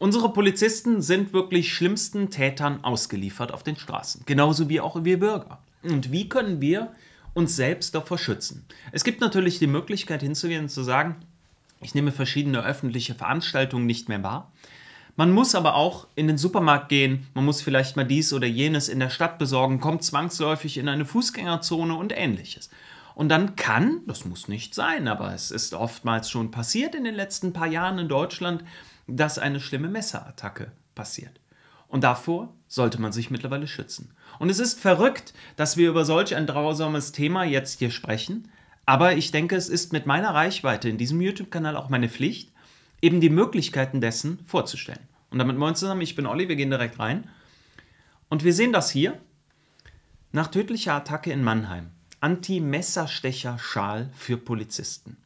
Unsere Polizisten sind wirklich schlimmsten Tätern ausgeliefert auf den Straßen, genauso wie auch wir Bürger. Und wie können wir uns selbst davor schützen? Es gibt natürlich die Möglichkeit hinzugehen und zu sagen, ich nehme verschiedene öffentliche Veranstaltungen nicht mehr wahr. Man muss aber auch in den Supermarkt gehen, man muss vielleicht mal dies oder jenes in der Stadt besorgen, kommt zwangsläufig in eine Fußgängerzone und ähnliches. Und dann kann, das muss nicht sein, aber es ist oftmals schon passiert in den letzten paar Jahren in Deutschland, dass eine schlimme Messerattacke passiert. Und davor sollte man sich mittlerweile schützen. Und es ist verrückt, dass wir über solch ein grausames Thema jetzt hier sprechen, aber ich denke, es ist mit meiner Reichweite in diesem YouTube-Kanal auch meine Pflicht, eben die Möglichkeiten dessen vorzustellen. Und damit moin zusammen, ich bin Olli, wir gehen direkt rein. Und wir sehen das hier. Nach tödlicher Attacke in Mannheim. Anti-Messerstecher-Schal für Polizisten.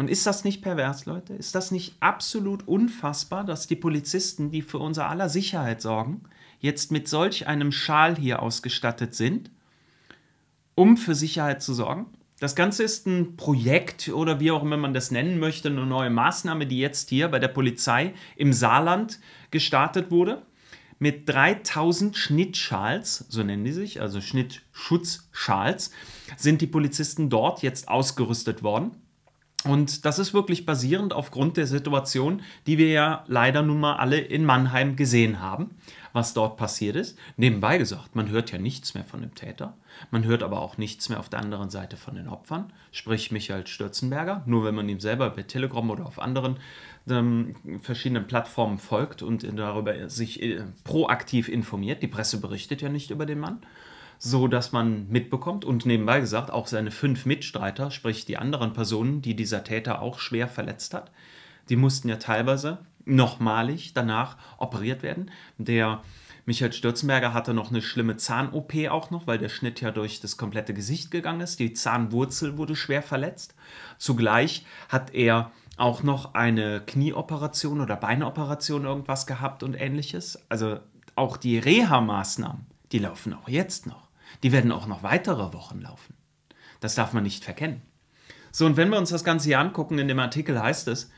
Und ist das nicht pervers, Leute? Ist das nicht absolut unfassbar, dass die Polizisten, die für unser aller Sicherheit sorgen, jetzt mit solch einem Schal hier ausgestattet sind, um für Sicherheit zu sorgen? Das Ganze ist ein Projekt oder wie auch immer man das nennen möchte, eine neue Maßnahme, die jetzt hier bei der Polizei im Saarland gestartet wurde. Mit 3000 Schnittschals, so nennen die sich, also Schnittschutzschals, sind die Polizisten dort jetzt ausgerüstet worden. Und das ist wirklich basierend aufgrund der Situation, die wir ja leider nun mal alle in Mannheim gesehen haben, was dort passiert ist. Nebenbei gesagt, man hört ja nichts mehr von dem Täter, man hört aber auch nichts mehr auf der anderen Seite von den Opfern, sprich Michael Stürzenberger, nur wenn man ihm selber bei Telegram oder auf anderen ähm, verschiedenen Plattformen folgt und darüber sich äh, proaktiv informiert. Die Presse berichtet ja nicht über den Mann so dass man mitbekommt und nebenbei gesagt auch seine fünf Mitstreiter, sprich die anderen Personen, die dieser Täter auch schwer verletzt hat, die mussten ja teilweise nochmalig danach operiert werden. Der Michael Stürzenberger hatte noch eine schlimme Zahn-OP auch noch, weil der Schnitt ja durch das komplette Gesicht gegangen ist. Die Zahnwurzel wurde schwer verletzt. Zugleich hat er auch noch eine Knieoperation oder Beineoperation irgendwas gehabt und ähnliches. Also auch die Reha-Maßnahmen, die laufen auch jetzt noch. Die werden auch noch weitere Wochen laufen. Das darf man nicht verkennen. So, und wenn wir uns das Ganze hier angucken, in dem Artikel heißt es,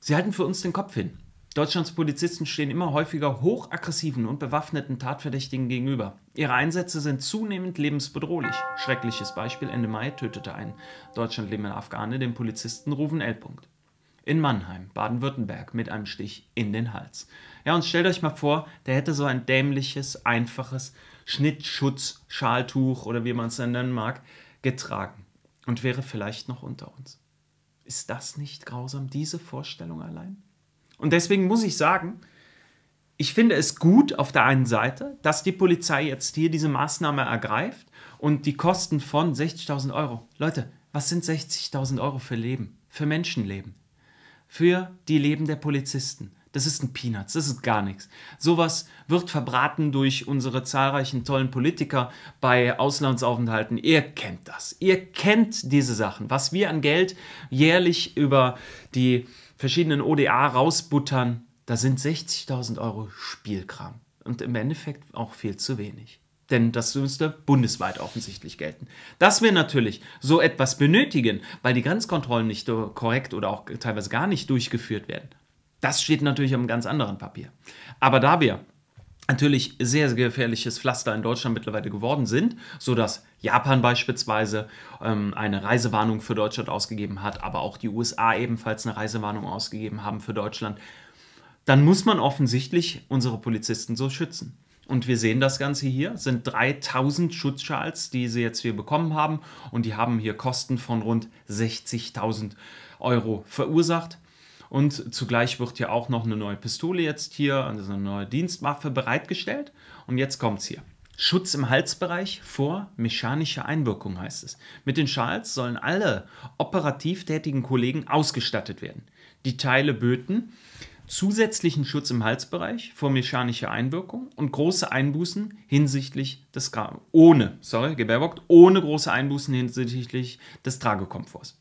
sie halten für uns den Kopf hin. Deutschlands Polizisten stehen immer häufiger hochaggressiven und bewaffneten Tatverdächtigen gegenüber. Ihre Einsätze sind zunehmend lebensbedrohlich. Schreckliches Beispiel: Ende Mai tötete ein deutschlandlebender lebender Afghane den Polizisten Rufen L. In Mannheim, Baden-Württemberg, mit einem Stich in den Hals. Ja, und stellt euch mal vor, der hätte so ein dämliches, einfaches Schnittschutz, Schaltuch oder wie man es nennen mag, getragen und wäre vielleicht noch unter uns. Ist das nicht grausam, diese Vorstellung allein? Und deswegen muss ich sagen, ich finde es gut auf der einen Seite, dass die Polizei jetzt hier diese Maßnahme ergreift und die Kosten von 60.000 Euro. Leute, was sind 60.000 Euro für Leben, für Menschenleben, für die Leben der Polizisten? Das ist ein Peanuts, das ist gar nichts. Sowas wird verbraten durch unsere zahlreichen tollen Politiker bei Auslandsaufenthalten. Ihr kennt das. Ihr kennt diese Sachen. Was wir an Geld jährlich über die verschiedenen ODA rausbuttern, da sind 60.000 Euro Spielkram. Und im Endeffekt auch viel zu wenig. Denn das müsste bundesweit offensichtlich gelten. Dass wir natürlich so etwas benötigen, weil die Grenzkontrollen nicht korrekt oder auch teilweise gar nicht durchgeführt werden, das steht natürlich am ganz anderen Papier. Aber da wir natürlich sehr, sehr gefährliches Pflaster in Deutschland mittlerweile geworden sind, sodass Japan beispielsweise ähm, eine Reisewarnung für Deutschland ausgegeben hat, aber auch die USA ebenfalls eine Reisewarnung ausgegeben haben für Deutschland, dann muss man offensichtlich unsere Polizisten so schützen. Und wir sehen das Ganze hier, sind 3000 Schutzschals, die sie jetzt hier bekommen haben und die haben hier Kosten von rund 60.000 Euro verursacht. Und zugleich wird ja auch noch eine neue Pistole jetzt hier, also eine neue Dienstwaffe bereitgestellt. Und jetzt kommt's hier. Schutz im Halsbereich vor mechanischer Einwirkung heißt es. Mit den Schals sollen alle operativ tätigen Kollegen ausgestattet werden. Die Teile böten zusätzlichen Schutz im Halsbereich vor mechanischer Einwirkung und große Einbußen hinsichtlich des Gra ohne, sorry, ohne große Einbußen hinsichtlich des Tragekomforts.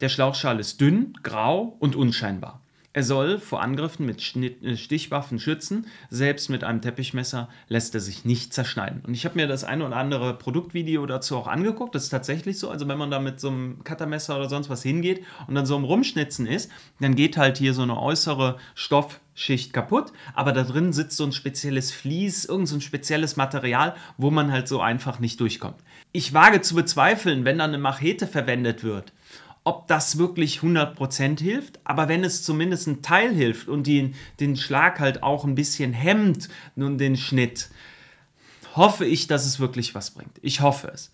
Der Schlauchschal ist dünn, grau und unscheinbar. Er soll vor Angriffen mit äh, Stichwaffen schützen. Selbst mit einem Teppichmesser lässt er sich nicht zerschneiden. Und ich habe mir das ein oder andere Produktvideo dazu auch angeguckt. Das ist tatsächlich so. Also wenn man da mit so einem Cuttermesser oder sonst was hingeht und dann so im Rumschnitzen ist, dann geht halt hier so eine äußere Stoffschicht kaputt. Aber da drin sitzt so ein spezielles Vlies, irgendein so spezielles Material, wo man halt so einfach nicht durchkommt. Ich wage zu bezweifeln, wenn dann eine Machete verwendet wird, ob das wirklich 100% hilft, aber wenn es zumindest ein Teil hilft und den, den Schlag halt auch ein bisschen hemmt, nun den Schnitt, hoffe ich, dass es wirklich was bringt. Ich hoffe es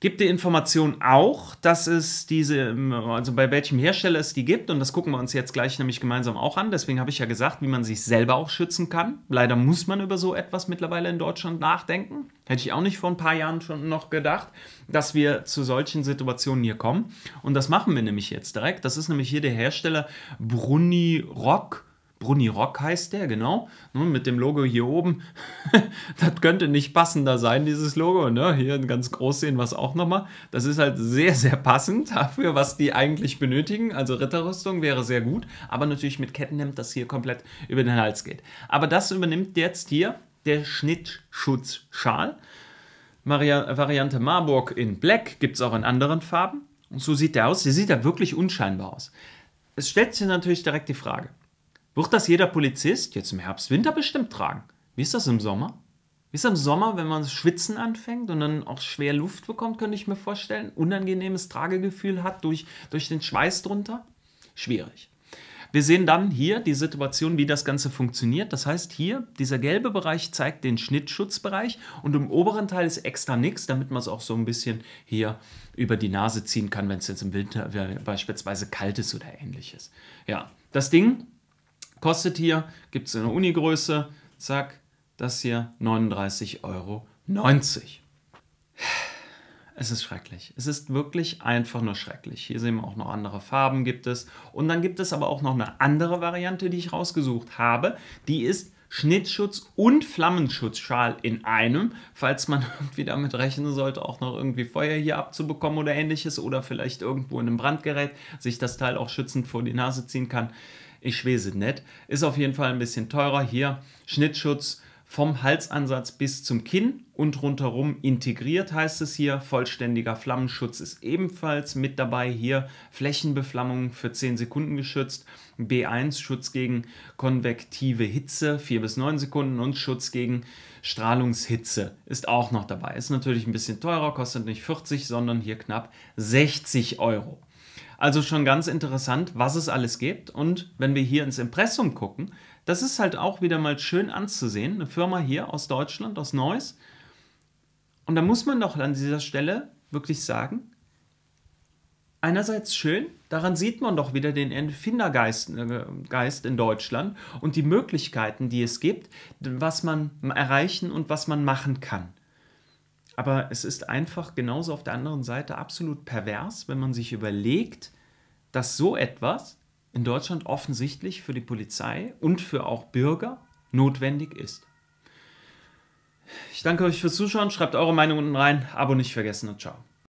gibt die Information auch, dass es diese, ähm, also bei welchem Hersteller es die gibt. Und das gucken wir uns jetzt gleich nämlich gemeinsam auch an. Deswegen habe ich ja gesagt, wie man sich selber auch schützen kann. Leider muss man über so etwas mittlerweile in Deutschland nachdenken. Hätte ich auch nicht vor ein paar Jahren schon noch gedacht, dass wir zu solchen Situationen hier kommen. Und das machen wir nämlich jetzt direkt. Das ist nämlich hier der Hersteller Bruni Rock. Bruni Rock heißt der, genau. Ne, mit dem Logo hier oben. das könnte nicht passender sein, dieses Logo. Ne? Hier ganz groß sehen wir es auch nochmal. Das ist halt sehr, sehr passend dafür, was die eigentlich benötigen. Also Ritterrüstung wäre sehr gut, aber natürlich mit Kettenhemd, das hier komplett über den Hals geht. Aber das übernimmt jetzt hier der Schnittschutzschal. Maria Variante Marburg in Black gibt es auch in anderen Farben. Und so sieht der aus. Der sieht ja wirklich unscheinbar aus. Es stellt sich natürlich direkt die Frage, wird das jeder Polizist jetzt im Herbst, Winter bestimmt tragen? Wie ist das im Sommer? Wie ist das im Sommer, wenn man schwitzen anfängt und dann auch schwer Luft bekommt, könnte ich mir vorstellen, unangenehmes Tragegefühl hat durch, durch den Schweiß drunter? Schwierig. Wir sehen dann hier die Situation, wie das Ganze funktioniert. Das heißt, hier dieser gelbe Bereich zeigt den Schnittschutzbereich und im oberen Teil ist extra nichts, damit man es auch so ein bisschen hier über die Nase ziehen kann, wenn es jetzt im Winter äh, beispielsweise kalt ist oder ähnliches. Ja, das Ding Kostet hier, gibt es eine Uni-Größe, zack, das hier 39,90 Euro. Es ist schrecklich. Es ist wirklich einfach nur schrecklich. Hier sehen wir auch noch andere Farben gibt es. Und dann gibt es aber auch noch eine andere Variante, die ich rausgesucht habe. Die ist Schnittschutz und Flammenschutzschal in einem, falls man irgendwie damit rechnen sollte, auch noch irgendwie Feuer hier abzubekommen oder ähnliches oder vielleicht irgendwo in einem Brandgerät sich das Teil auch schützend vor die Nase ziehen kann. Ich weiß es nicht. Ist auf jeden Fall ein bisschen teurer. Hier Schnittschutz vom Halsansatz bis zum Kinn und rundherum integriert heißt es hier. Vollständiger Flammenschutz ist ebenfalls mit dabei. Hier Flächenbeflammung für 10 Sekunden geschützt. B1 Schutz gegen konvektive Hitze 4 bis 9 Sekunden und Schutz gegen Strahlungshitze ist auch noch dabei. Ist natürlich ein bisschen teurer, kostet nicht 40, sondern hier knapp 60 Euro. Also schon ganz interessant, was es alles gibt. Und wenn wir hier ins Impressum gucken, das ist halt auch wieder mal schön anzusehen. Eine Firma hier aus Deutschland, aus Neuss. Und da muss man doch an dieser Stelle wirklich sagen, einerseits schön, daran sieht man doch wieder den Erfindergeist äh, in Deutschland und die Möglichkeiten, die es gibt, was man erreichen und was man machen kann. Aber es ist einfach genauso auf der anderen Seite absolut pervers, wenn man sich überlegt, dass so etwas in Deutschland offensichtlich für die Polizei und für auch Bürger notwendig ist. Ich danke euch fürs Zuschauen, schreibt eure Meinung unten rein, Abo nicht vergessen und ciao.